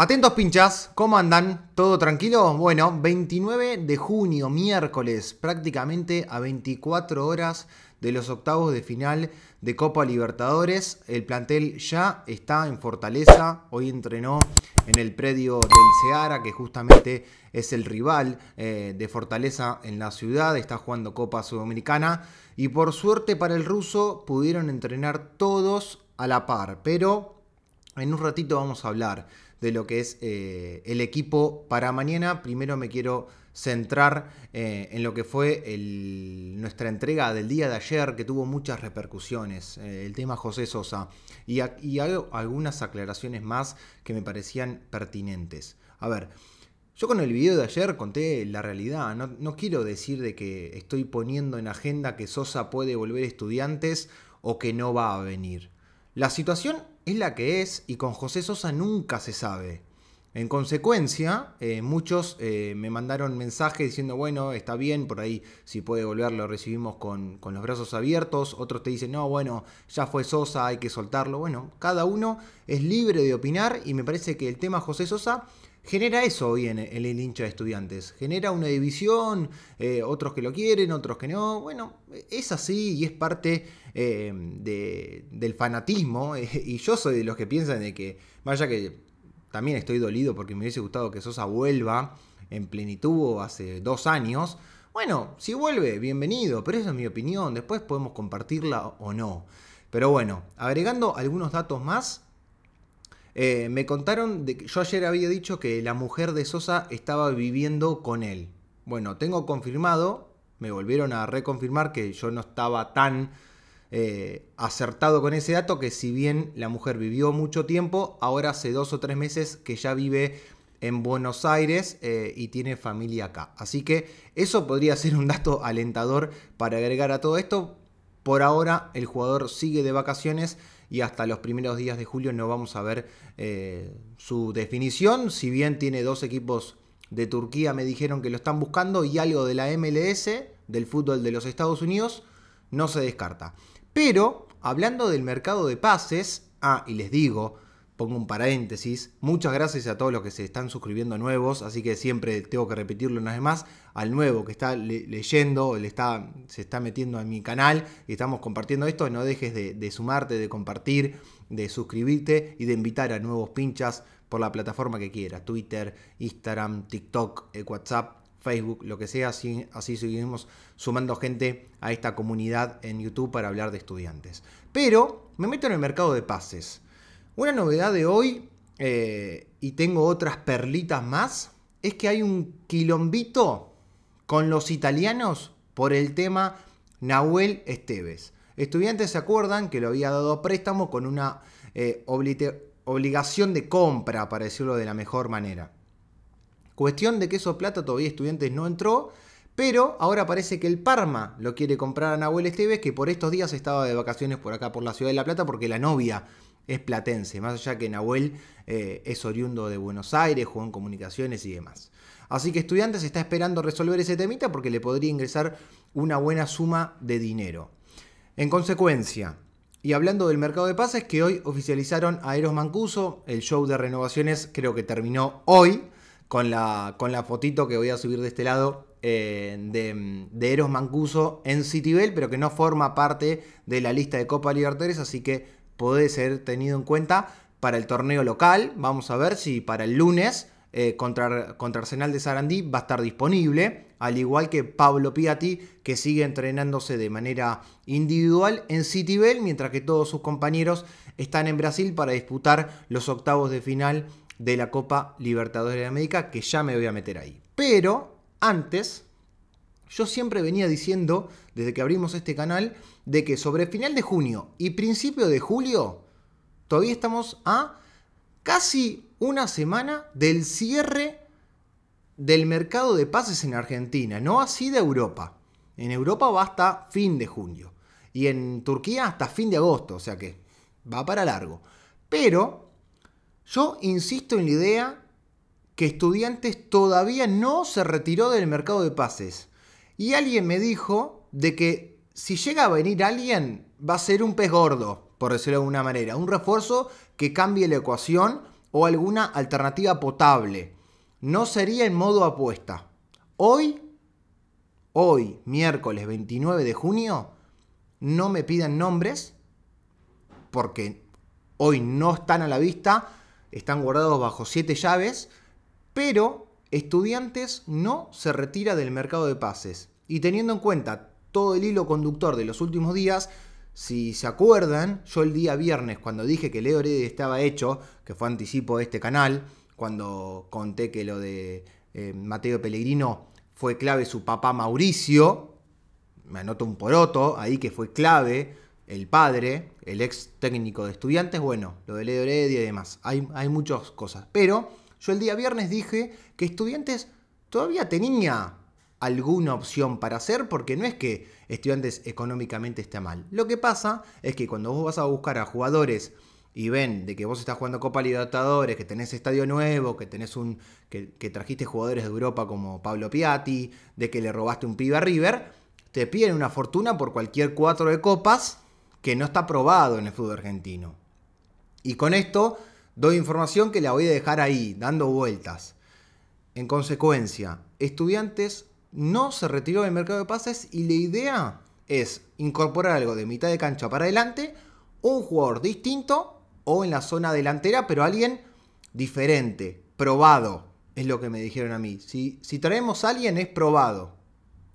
Atentos pinchas, ¿cómo andan? ¿Todo tranquilo? Bueno, 29 de junio, miércoles, prácticamente a 24 horas de los octavos de final de Copa Libertadores. El plantel ya está en Fortaleza, hoy entrenó en el predio del Seara, que justamente es el rival eh, de Fortaleza en la ciudad, está jugando Copa Sudamericana y por suerte para el ruso pudieron entrenar todos a la par, pero en un ratito vamos a hablar de lo que es eh, el equipo para mañana. Primero me quiero centrar eh, en lo que fue nuestra entrega del día de ayer, que tuvo muchas repercusiones, eh, el tema José Sosa, y, hago algunas aclaraciones más que me parecían pertinentes. A ver, yo con el video de ayer conté la realidad, no, no quiero decir de que estoy poniendo en agenda que Sosa puede volver estudiantes o que no va a venir. La situación es la que es y con José Sosa nunca se sabe. En consecuencia, eh, muchos eh, me mandaron mensajes diciendo, bueno, está bien, por ahí si puede volver lo recibimos con, con, los brazos abiertos. Otros te dicen, no, bueno, ya fue Sosa, hay que soltarlo. Bueno, cada uno es libre de opinar y me parece que el tema José Sosa genera eso hoy en, el hincha de estudiantes. Genera una división, eh, otros que lo quieren, otros que no. Bueno, es así y es parte eh, del fanatismo. Y yo soy de los que piensan de que, vaya que también estoy dolido porque me hubiese gustado que Sosa vuelva en plenitud hace dos años. Bueno, si vuelve, bienvenido, pero esa es mi opinión. Después podemos compartirla o no. Pero bueno, agregando algunos datos más, eh, me contaron que yo ayer había dicho que la mujer de Sosa estaba viviendo con él. Bueno, tengo confirmado, me volvieron a reconfirmar que yo no estaba tan eh, acertado con ese dato, que si bien la mujer vivió mucho tiempo, ahora hace dos o tres meses que ya vive en Buenos Aires eh, y tiene familia acá. Así que eso podría ser un dato alentador para agregar a todo esto. Por ahora el jugador sigue de vacaciones y hasta los primeros días de julio no vamos a ver eh, su definición, si bien tiene dos equipos de Turquía me dijeron que lo están buscando y algo de la MLS, del fútbol de los Estados Unidos, no se descarta. Pero, hablando del mercado de pases, ah, y les digo, pongo un paréntesis. Muchas gracias a todos los que se están suscribiendo nuevos, así que siempre tengo que repetirlo una vez más. Al nuevo que está leyendo, el está, se está metiendo en mi canal y estamos compartiendo esto, no dejes de, sumarte, de compartir, de suscribirte y de invitar a nuevos pinchas por la plataforma que quieras, Twitter, Instagram, TikTok, eh, WhatsApp, Facebook, lo que sea, así, así, seguimos sumando gente a esta comunidad en YouTube para hablar de estudiantes. Pero me meto en el mercado de pases. Una novedad de hoy, eh, y tengo otras perlitas más, es que hay un quilombito con los italianos por el tema Nahuel Esteves. Estudiantes se acuerdan que lo había dado préstamo con una eh, obligación de compra, para decirlo de la mejor manera. Cuestión de que eso plata todavía estudiantes no entró, pero ahora parece que el Parma lo quiere comprar a Nahuel Esteves, que por estos días estaba de vacaciones por acá por la ciudad de La Plata porque la novia es platense, más allá que Nahuel eh, es oriundo de Buenos Aires, jugó en comunicaciones y demás. Así que estudiantes está esperando resolver ese temita porque le podría ingresar una buena suma de dinero. En consecuencia, y hablando del mercado de pases, que hoy oficializaron a Eros Mancuso, el show de renovaciones creo que terminó hoy, con la, con la fotito que voy a subir de este lado eh, de, de, Eros Mancuso en Citibel, pero que no forma parte de la lista de Copa Libertadores, así que puede ser tenido en cuenta para el torneo local. Vamos a ver si para el lunes eh, contra, contra, Arsenal de Sarandí va a estar disponible, al igual que Pablo Piatti, que sigue entrenándose de manera individual en Bell. mientras que todos sus compañeros están en Brasil para disputar los octavos de final de la Copa Libertadores de América, que ya me voy a meter ahí. Pero antes yo siempre venía diciendo, desde que abrimos este canal, de que sobre final de junio y principio de julio, todavía estamos a casi una semana del cierre del mercado de pases en Argentina, no así de Europa. En Europa va hasta fin de junio y en Turquía hasta fin de agosto, o sea que va para largo. Pero yo insisto en la idea que estudiantes todavía no se retiró del mercado de pases. Y alguien me dijo de que si llega a venir alguien, va a ser un pez gordo, por decirlo de alguna manera. Un refuerzo que cambie la ecuación o alguna alternativa potable. No sería en modo apuesta. Hoy, hoy, miércoles 29 de junio, no me piden nombres porque hoy no están a la vista, están guardados bajo siete llaves, pero Estudiantes no se retira del mercado de pases. Y teniendo en cuenta todo el hilo conductor de los últimos días, si se acuerdan, yo el día viernes, cuando dije que Leo Heredia estaba hecho, que fue anticipo de este canal, cuando conté que lo de eh, Mateo Pellegrino fue clave su papá Mauricio, me anoto un poroto ahí que fue clave, el padre, el ex técnico de estudiantes, bueno, lo de Leo Heredia y demás, hay, hay muchas cosas, pero yo el día viernes dije que estudiantes todavía tenía alguna opción para hacer, porque no es que estudiantes económicamente esté mal. Lo que pasa es que cuando vos vas a buscar a jugadores y ven de que vos estás jugando Copa Libertadores, que tenés estadio nuevo, que tenés un que, que, trajiste jugadores de Europa como Pablo Piatti, de que le robaste un pibe a River, te piden una fortuna por cualquier cuatro de copas que no está probado en el fútbol argentino. Y con esto Doy información que la voy a dejar ahí, dando vueltas. En consecuencia, estudiantes no se retiró del mercado de pases y la idea es incorporar algo de mitad de cancha para adelante, un jugador distinto o en la zona delantera, pero alguien diferente, probado, es lo que me dijeron a mí. Si, si traemos a alguien es probado.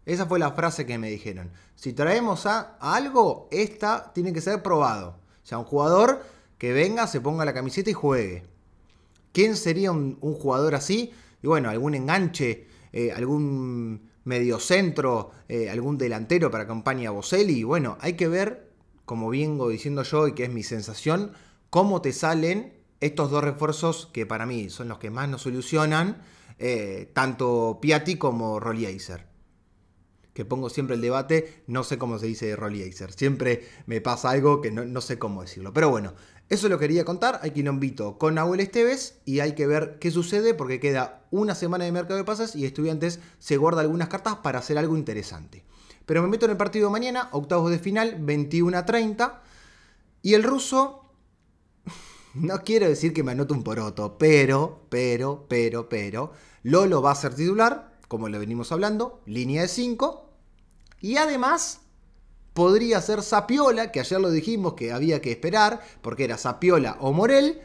Esa fue la frase que me dijeron. Si traemos a, algo, esta tiene que ser probado. O sea, un jugador que venga, se ponga la camiseta y juegue. ¿Quién sería un, jugador así? Y bueno, algún enganche, eh, algún medio centro, eh, algún delantero para campaña Boselli. Y bueno, hay que ver, como vengo diciendo yo y que es mi sensación, cómo te salen estos dos refuerzos que para mí son los que más nos solucionan eh, tanto Piatti como Rolliezer. Que pongo siempre el debate, no sé cómo se dice Rolliezer. Siempre me pasa algo que no, no sé cómo decirlo. Pero bueno, eso lo quería contar, hay invito con Nahuel Esteves y hay que ver qué sucede porque queda una semana de mercado de pases y estudiantes se guarda algunas cartas para hacer algo interesante. Pero me meto en el partido de mañana, octavos de final, 21 a 30. Y el ruso, no quiero decir que me anote un poroto, pero, pero, pero, pero, Lolo va a ser titular, como lo venimos hablando, línea de 5. Y además podría ser Sapiola, que ayer lo dijimos que había que esperar, porque era Sapiola o Morel.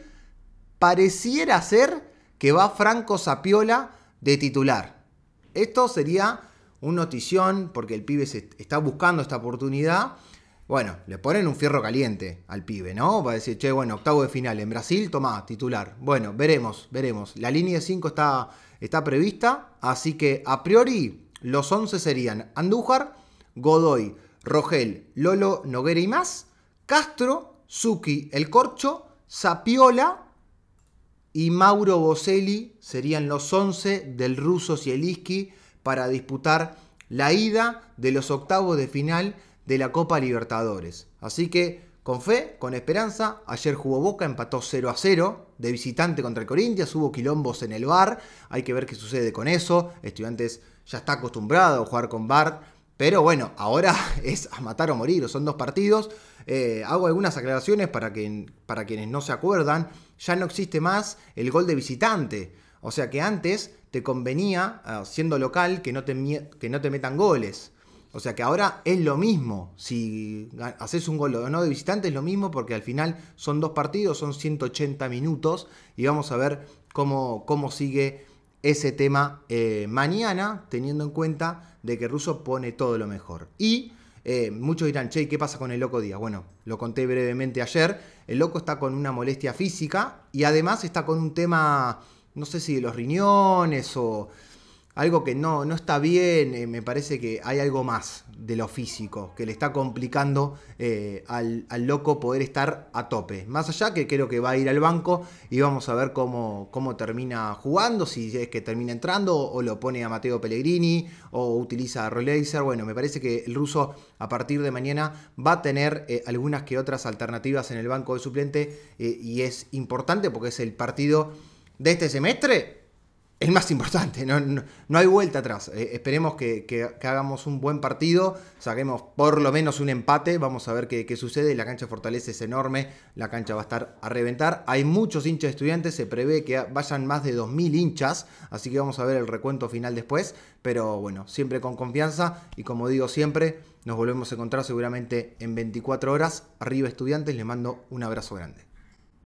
Pareciera ser que va Franco Sapiola de titular. Esto sería un notición, porque el pibe se está buscando esta oportunidad. Bueno, le ponen un fierro caliente al pibe, ¿no? Va a decir, che, bueno, octavo de final en Brasil, tomá, titular. Bueno, veremos, veremos. La línea de 5 está, está prevista, así que a priori los 11 serían Andújar, Godoy, Rogel, Lolo, Noguera y más, Castro, Suki, El Corcho, Sapiola y Mauro Boselli serían los 11 del ruso Zielinski para disputar la ida de los octavos de final de la Copa Libertadores. Así que con fe, con esperanza, ayer jugó Boca, empató 0 a 0 de visitante contra el Corinthians, hubo quilombos en el bar, hay que ver qué sucede con eso, estudiantes ya está acostumbrado a jugar con bar pero bueno, ahora es a matar o morir, son dos partidos. Eh, hago algunas aclaraciones para, que, para quienes no se acuerdan. Ya no existe más el gol de visitante. O sea que antes te convenía, ah, siendo local, que no te, que no te metan goles. O sea que ahora es lo mismo. Si haces un gol o no de visitante es lo mismo porque al final son dos partidos, son 180 minutos y vamos a ver cómo, cómo sigue ese tema eh, mañana, teniendo en cuenta de que Russo pone todo lo mejor. Y eh, muchos dirán, che, ¿qué pasa con el loco Díaz? Bueno, lo conté brevemente ayer, el loco está con una molestia física y además está con un tema, no sé si de los riñones o algo que no, no está bien, eh, me parece que hay algo más de lo físico, que le está complicando eh, al, loco poder estar a tope. Más allá que creo que va a ir al banco y vamos a ver cómo, cómo termina jugando, si es que termina entrando o lo pone a Mateo Pellegrini o utiliza a Roleiser. Bueno, me parece que el ruso a partir de mañana va a tener eh, algunas que otras alternativas en el banco de suplente y es importante porque es el partido de este semestre es más importante, no, no, hay vuelta atrás. Eh, esperemos que, hagamos un buen partido, saquemos por lo menos un empate, vamos a ver qué, qué, sucede. La cancha Fortaleza es enorme, la cancha va a estar a reventar. Hay muchos hinchas estudiantes, se prevé que vayan más de 2.000 hinchas, así que vamos a ver el recuento final después, pero bueno, siempre con confianza y como digo siempre, nos volvemos a encontrar seguramente en 24 horas. Arriba estudiantes, les mando un abrazo grande.